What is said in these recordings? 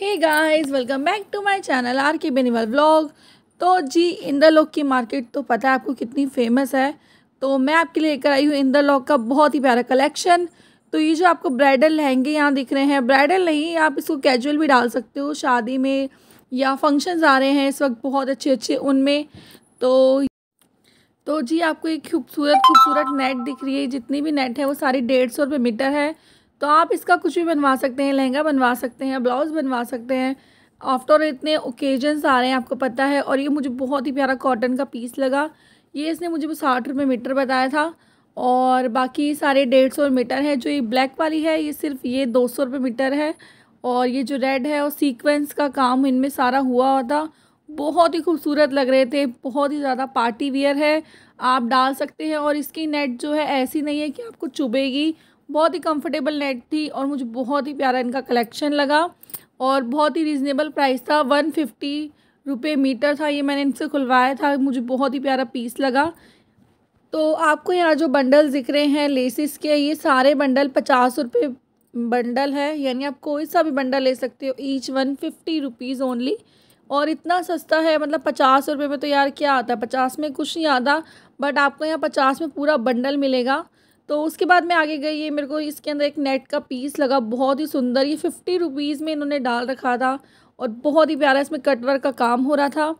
hey guys welcome back to my channel R K Beniwal blog तो जी इंदरलॉक की market तो पता है आपको कितनी फेमस है तो मैं आपके लिए लेकर आई हूँ इंदरलॉक का बहुत ही प्यारा कलेक्शन तो ये जो आपको ब्राइडल लहंगे यहाँ दिख रहे हैं ब्राइडल नहीं आप इसको कैजुअल भी डाल सकते हो शादी में या फंक्शन आ रहे हैं इस वक्त बहुत अच्छे अच्छे उनमें तो तो जी आपको एक खूबसूरत खूबसूरत नेट दिख रही है जितनी भी नेट है वो सारी डेढ़ सौ रुपये मीटर है तो आप इसका कुछ भी बनवा सकते हैं लहंगा बनवा सकते हैं ब्लाउज़ बनवा सकते हैं आफ्टर इतने ओकेजन्स आ रहे हैं आपको पता है और ये मुझे बहुत ही प्यारा कॉटन का पीस लगा ये इसने मुझे साठ रुपये मीटर बताया था और बाकी सारे डेढ़ सौ मीटर है जो ये ब्लैक वाली है ये सिर्फ ये दो सौ रुपये मीटर है और ये जो रेड है और सीक्वेंस का काम इनमें सारा हुआ हुआ था बहुत ही खूबसूरत लग रहे थे बहुत ही ज़्यादा पार्टी वियर है आप डाल सकते हैं और इसकी नेट जो है ऐसी नहीं है कि आपको चुभेगी बहुत ही कंफर्टेबल नेट थी और मुझे बहुत ही प्यारा इनका कलेक्शन लगा और बहुत ही रिजनेबल प्राइस था वन फिफ्टी रुपये मीटर था ये मैंने इनसे खुलवाया था मुझे बहुत ही प्यारा पीस लगा तो आपको यहाँ जो बंडल दिख रहे हैं लेसिस के ये सारे बंडल पचास रुपये बंडल है यानी आप कोई सा भी बंडल ले सकते हो each one fifty rupees only और इतना सस्ता है मतलब पचास रुपये में तो यार क्या आता है पचास में कुछ नहीं आता बट आपको यहाँ पचास में पूरा बंडल मिलेगा तो उसके बाद मैं आगे गई ये मेरे को इसके अंदर एक नेट का पीस लगा बहुत ही सुंदर ये फिफ्टी रुपीज़ में इन्होंने डाल रखा था और बहुत ही प्यारा इसमें कटवर का काम हो रहा था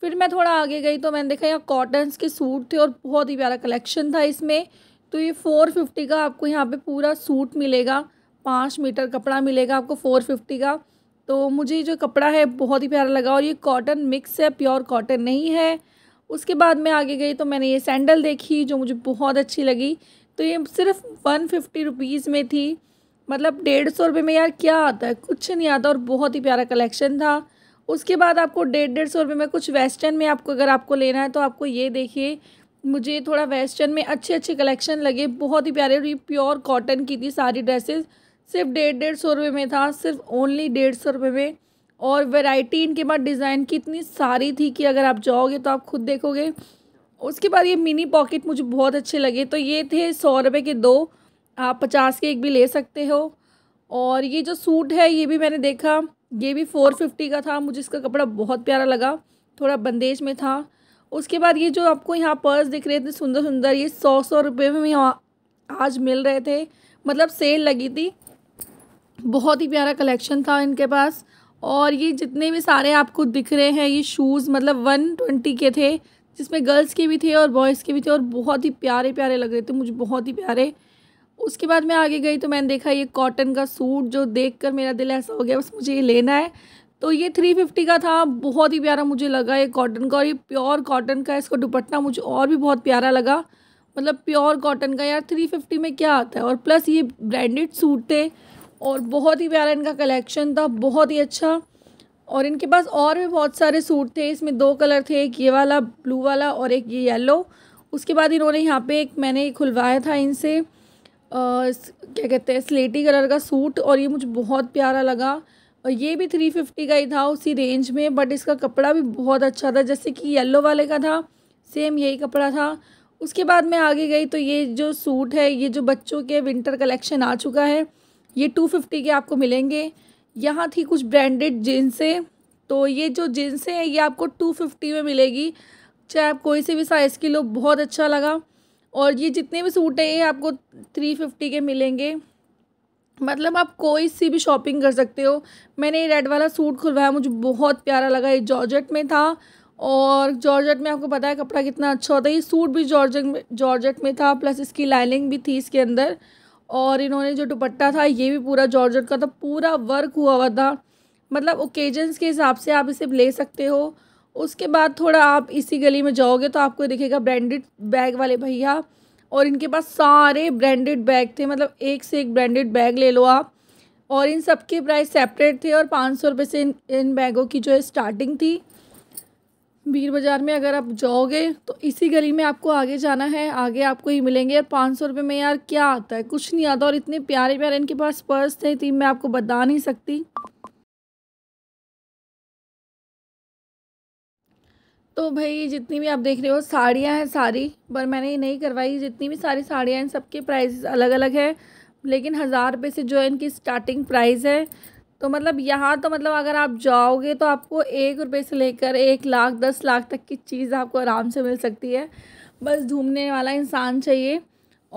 फिर मैं थोड़ा आगे गई तो मैंने देखा यहाँ कॉटन्स के सूट थे और बहुत ही प्यारा कलेक्शन था इसमें तो ये फ़ोर फिफ्टी का आपको यहाँ पे पूरा सूट मिलेगा पाँच मीटर कपड़ा मिलेगा आपको फ़ोर फिफ्टी का तो मुझे जो कपड़ा है बहुत ही प्यारा लगा और ये कॉटन मिक्स है प्योर कॉटन नहीं है उसके बाद मैं आगे गई तो मैंने ये सैंडल देखी जो मुझे बहुत अच्छी लगी तो ये सिर्फ वन फिफ्टी रुपीज़ में थी मतलब डेढ़ सौ रुपये में यार क्या आता है कुछ नहीं आता और बहुत ही प्यारा कलेक्शन था उसके बाद आपको डेढ़ डेढ़ सौ रुपये में कुछ वेस्टर्न में आपको अगर आपको लेना है तो आपको ये देखिए मुझे थोड़ा वेस्टर्न में अच्छे अच्छे कलेक्शन लगे बहुत ही प्यारे और ये प्योर कॉटन की थी सारी ड्रेसेस सिर्फ डेढ़ डेढ़ सौ रुपये में था सिर्फ ओनली डेढ़ सौ रुपये में और वैरायटी इनके पास डिज़ाइन की इतनी सारी थी कि अगर आप जाओगे तो आप खुद देखोगे उसके बाद ये मिनी पॉकेट मुझे बहुत अच्छे लगे तो ये थे सौ रुपये के दो आप पचास के एक भी ले सकते हो और ये जो सूट है ये भी मैंने देखा ये भी फ़ोर फिफ्टी का था मुझे इसका कपड़ा बहुत प्यारा लगा थोड़ा बंदेज में था उसके बाद ये जो आपको यहाँ पर्स दिख रहे थे सुंदर सुंदर ये सौ सौ रुपये में यहाँ आज मिल रहे थे मतलब सेल लगी थी बहुत ही प्यारा कलेक्शन था इनके पास और ये जितने भी सारे आपको दिख रहे हैं ये शूज़ मतलब वन ट्वेंटी के थे जिसमें गर्ल्स के भी थे और बॉयज़ के भी थे और बहुत ही प्यारे प्यारे लग रहे थे मुझे बहुत ही प्यारे उसके बाद मैं आगे गई तो मैंने देखा ये कॉटन का सूट जो देख कर मेरा दिल ऐसा हो गया बस मुझे ये लेना है तो ये थ्री फिफ्टी का था बहुत ही प्यारा मुझे लगा ये कॉटन का और ये प्योर कॉटन का इसका दुपट्टा मुझे और भी बहुत प्यारा लगा मतलब प्योर कॉटन का यार थ्री फिफ्टी में क्या आता है और प्लस ये ब्रांडेड सूट थे और बहुत ही प्यारा इनका कलेक्शन था बहुत ही अच्छा और इनके पास और भी बहुत सारे सूट थे इसमें दो कलर थे एक ये वाला ब्लू वाला और एक ये येलो उसके बाद इन्होंने यहाँ पे एक मैंने खुलवाया था इनसे क्या कहते हैं स्लेटी कलर का सूट और ये मुझे बहुत प्यारा लगा और ये भी थ्री फिफ्टी का ही था उसी रेंज में बट इसका कपड़ा भी बहुत अच्छा था जैसे कि येलो वाले का था सेम यही कपड़ा था उसके बाद मैं आगे गई तो ये जो सूट है ये जो बच्चों के विंटर कलेक्शन आ चुका है ये टू फिफ्टी के आपको मिलेंगे यहाँ थी कुछ ब्रांडेड जीन्से तो ये जो जीन्से हैं ये आपको टू फिफ्टी में मिलेगी चाहे आप कोई से भी साइज़ की लो बहुत अच्छा लगा और ये जितने भी सूट हैं ये आपको थ्री फिफ्टी के मिलेंगे मतलब आप कोई सी भी शॉपिंग कर सकते हो मैंने ये रेड वाला सूट खुलवाया मुझे बहुत प्यारा लगा ये जॉर्जेट में था और जॉर्जेट में आपको पता है कपड़ा कितना अच्छा होता है ये सूट भी जॉर्जेट में जॉर्जेट में था प्लस इसकी लाइनिंग भी थी इसके अंदर और इन्होंने जो दुपट्टा था ये भी पूरा जॉर्जट का था पूरा वर्क हुआ हुआ था मतलब ओकेजन्स के हिसाब से आप इसे ले सकते हो उसके बाद थोड़ा आप इसी गली में जाओगे तो आपको दिखेगा ब्रांडेड बैग वाले भैया और इनके पास सारे ब्रांडेड बैग थे मतलब एक से एक ब्रांडेड बैग ले लो आप और इन सब के प्राइस सेपरेट थे और पाँच सौ रुपये से इन इन बैगों की जो है स्टार्टिंग थी बीर बाज़ार में अगर आप जाओगे तो इसी गली में आपको आगे जाना है आगे आपको ही मिलेंगे यार पाँच सौ रुपये में यार क्या आता है कुछ नहीं आता और इतने प्यारे प्यारे इनके पास पर्स थे थी मैं आपको बता नहीं सकती तो भाई जितनी भी आप देख रहे हो साड़ियाँ हैं सारी पर मैंने ये नहीं करवाई जितनी भी सारी साड़ियाँ हैं सबके प्राइस अलग अलग है लेकिन हज़ार रुपये से जो है इनकी स्टार्टिंग प्राइस है तो मतलब यहाँ तो मतलब अगर आप जाओगे तो आपको एक रुपये से लेकर एक लाख दस लाख तक की चीज़ आपको आराम से मिल सकती है बस घूमने वाला इंसान चाहिए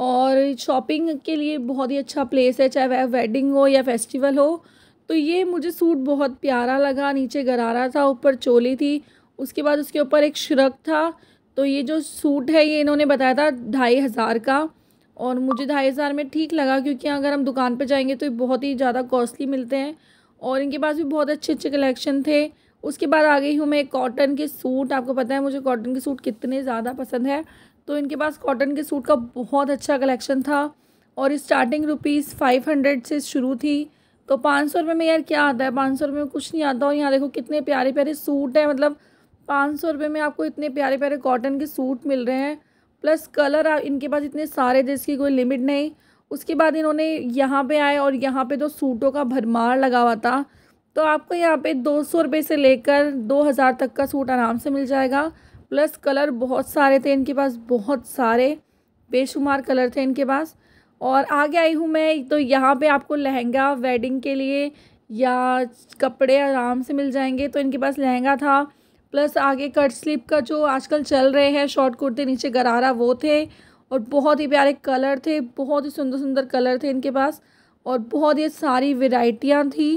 और शॉपिंग के लिए बहुत ही अच्छा प्लेस है चाहे वह वेडिंग हो या फेस्टिवल हो तो ये मुझे सूट बहुत प्यारा लगा नीचे गरारा था ऊपर चोली थी उसके बाद उसके ऊपर एक श्रक था तो ये जो सूट है ये इन्होंने बताया था ढाई हज़ार का और मुझे ढाई हज़ार में ठीक लगा क्योंकि अगर हम दुकान पर जाएंगे तो ये बहुत ही ज़्यादा कॉस्टली मिलते हैं और इनके पास भी बहुत अच्छे अच्छे कलेक्शन थे उसके बाद आ गई हूँ मैं कॉटन के सूट आपको पता है मुझे कॉटन के सूट कितने ज़्यादा पसंद है तो इनके पास कॉटन के सूट का बहुत अच्छा कलेक्शन था और स्टार्टिंग रुपीज़ फाइव हंड्रेड से शुरू थी तो पाँच सौ रुपये में यार क्या आता है पाँच सौ रुपये में कुछ नहीं आता और यहाँ देखो कितने प्यारे प्यारे सूट हैं मतलब पाँच सौ रुपये में आपको इतने प्यारे प्यारे कॉटन के सूट मिल रहे हैं प्लस कलर इनके पास इतने सारे जिसकी कोई लिमिट नहीं उसके बाद इन्होंने यहाँ पे आए और यहाँ पे तो सूटों का भरमार लगा हुआ था तो आपको यहाँ पे दो सौ रुपये से लेकर दो हज़ार तक का सूट आराम से मिल जाएगा प्लस कलर बहुत सारे थे इनके पास बहुत सारे बेशुमार कलर थे इनके पास और आगे आई हूँ मैं तो यहाँ पे आपको लहंगा वेडिंग के लिए या कपड़े आराम से मिल जाएंगे तो इनके पास लहंगा था प्लस आगे कट स्लिप का जो आजकल चल रहे हैं शॉर्ट कुर्ते नीचे गरारा वो थे और बहुत ही प्यारे कलर थे बहुत ही सुंदर सुंदर कलर थे इनके पास और बहुत ही सारी वेराइटियाँ थी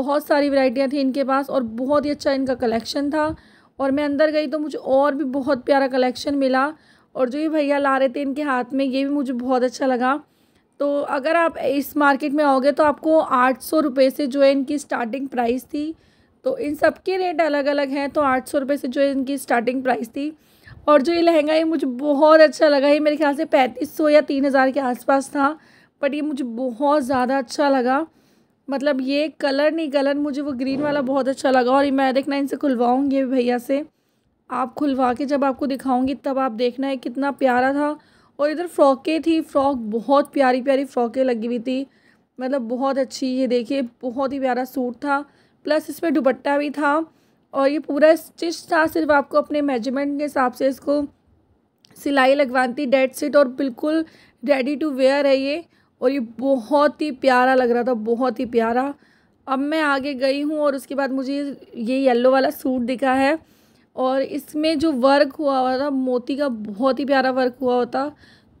बहुत सारी वेराइटियाँ थी इनके पास और बहुत ही अच्छा इनका कलेक्शन था और मैं अंदर गई तो मुझे और भी बहुत प्यारा कलेक्शन मिला और जो ये भैया ला रहे थे इनके हाथ में ये भी मुझे बहुत अच्छा लगा तो अगर आप इस मार्केट में आओगे तो आपको आठ सौ रुपये से जो है इनकी स्टार्टिंग प्राइस थी तो इन सब के रेट अलग अलग हैं तो आठ सौ रुपये से जो इनकी स्टार्टिंग प्राइस थी और जो ये लहंगा ये मुझे बहुत अच्छा लगा ये मेरे ख्याल से पैंतीस सौ या तीन हज़ार के आसपास था बट ये मुझे बहुत ज़्यादा अच्छा लगा मतलब ये कलर नहीं कलर मुझे वो ग्रीन वाला बहुत अच्छा लगा और मैं देखना इनसे खुलवाऊँगी भैया से आप खुलवा के जब आपको दिखाऊँगी तब आप देखना है कितना प्यारा था और इधर फ़्रॉकें थी फ़्रॉक बहुत प्यारी प्यारी फ़्रॉकें लगी हुई थी मतलब बहुत अच्छी ये देखिए बहुत ही प्यारा सूट था प्लस इसमें दुपट्टा भी था और ये पूरा स्टिच था सिर्फ आपको अपने मेजरमेंट के हिसाब से इसको सिलाई थी डेड सीट और बिल्कुल रेडी टू वेयर है ये और ये बहुत ही प्यारा लग रहा था बहुत ही प्यारा अब मैं आगे गई हूँ और उसके बाद मुझे ये येलो वाला सूट दिखा है और इसमें जो वर्क हुआ हुआ था मोती का बहुत ही प्यारा वर्क हुआ होता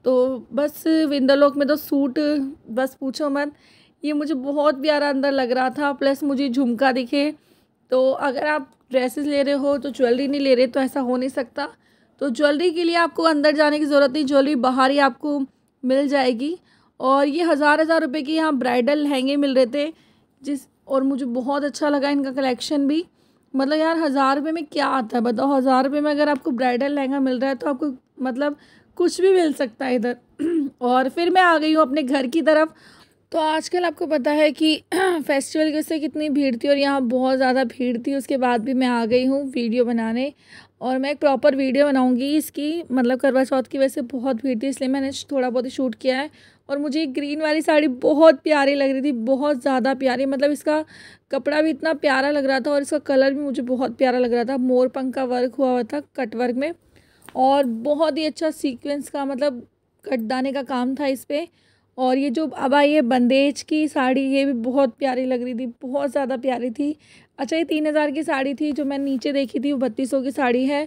तो बस विंदरलोक में तो सूट बस पूछो मत ये मुझे बहुत प्यारा अंदर लग रहा था प्लस मुझे झुमका दिखे तो अगर आप ड्रेसेस ले रहे हो तो ज्वेलरी नहीं ले रहे तो ऐसा हो नहीं सकता तो ज्वेलरी के लिए आपको अंदर जाने की ज़रूरत नहीं ज्वेलरी बाहर ही आपको मिल जाएगी और ये हज़ार हज़ार रुपये के यहाँ ब्राइडल लहंगे मिल रहे थे जिस और मुझे बहुत अच्छा लगा इनका कलेक्शन भी मतलब यार हज़ार रुपये में क्या आता है बताओ हज़ार रुपये में अगर आपको ब्राइडल लहंगा मिल रहा है तो आपको मतलब कुछ भी मिल सकता है इधर और फिर मैं आ गई हूँ अपने घर की तरफ तो आजकल आपको पता है कि फेस्टिवल की उससे कितनी भीड़ थी और यहाँ बहुत ज़्यादा भीड़ थी उसके बाद भी मैं आ गई हूँ वीडियो बनाने और मैं एक प्रॉपर वीडियो बनाऊँगी इसकी मतलब करवा चौथ की वजह से बहुत भीड़ थी इसलिए मैंने थोड़ा बहुत ही शूट किया है और मुझे ग्रीन वाली साड़ी बहुत प्यारी लग रही थी बहुत ज़्यादा प्यारी मतलब इसका कपड़ा भी इतना प्यारा लग रहा था और इसका कलर भी मुझे बहुत प्यारा लग रहा था मोर पंख का वर्क हुआ हुआ था कट वर्क में और बहुत ही अच्छा सीक्वेंस का मतलब कटदाने का काम था इस पर और ये जो अब आई है बंदेज की साड़ी ये भी बहुत प्यारी लग रही थी बहुत ज़्यादा प्यारी थी अच्छा ये तीन हज़ार की साड़ी थी जो मैंने नीचे देखी थी वो बत्तीस सौ की साड़ी है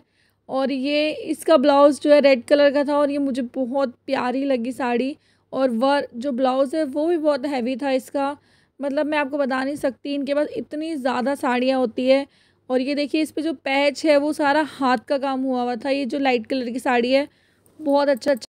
और ये इसका ब्लाउज़ जो है रेड कलर का था और ये मुझे बहुत प्यारी लगी साड़ी और वर जो ब्लाउज़ है वो भी बहुत हैवी था इसका मतलब मैं आपको बता नहीं सकती इनके पास इतनी ज़्यादा साड़ियाँ होती है और ये देखिए इस पर जो पैच है वो सारा हाथ का काम हुआ हुआ था ये जो लाइट कलर की साड़ी है बहुत अच्छा अच्छा